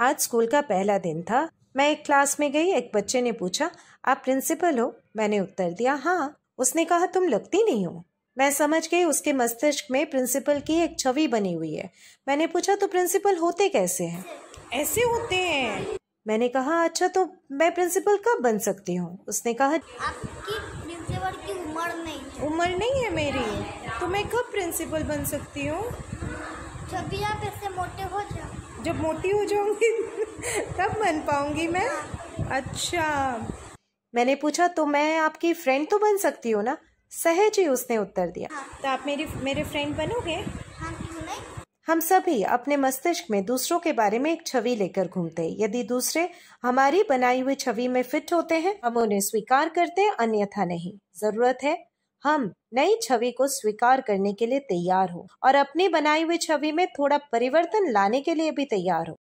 आज स्कूल का पहला दिन था मैं एक क्लास में गई एक बच्चे ने पूछा आप प्रिंसिपल हो मैंने उत्तर दिया हाँ उसने कहा तुम लगती नहीं हो मैं समझ गई उसके मस्तिष्क में प्रिंसिपल की एक छवि बनी हुई है मैंने पूछा तो प्रिंसिपल होते कैसे हैं ऐसे होते हैं मैंने कहा अच्छा तो मैं प्रिंसिपल कब बन सकती हूँ उसने कहा आपकी प्रिंसिपल की उम्र नहीं उम्र नहीं है मेरी तो मैं कब प्रिंसिपल बन सकती हूँ मोटे जब मोटी हो जाऊंगी तब बन पाऊंगी मैं अच्छा मैंने पूछा तो मैं आपकी फ्रेंड तो बन सकती हूँ ना सहज ही उसने उत्तर दिया हाँ। तो आप मेरी मेरे फ्रेंड बनोगे हाँ, हम सभी अपने मस्तिष्क में दूसरों के बारे में एक छवि लेकर घूमते हैं यदि दूसरे हमारी बनाई हुई छवि में फिट होते हैं हम उन्हें स्वीकार करते हैं अन्यथा नहीं जरूरत है हम नई छवि को स्वीकार करने के लिए तैयार हो और अपनी बनाई हुई छवि में थोड़ा परिवर्तन लाने के लिए भी तैयार हो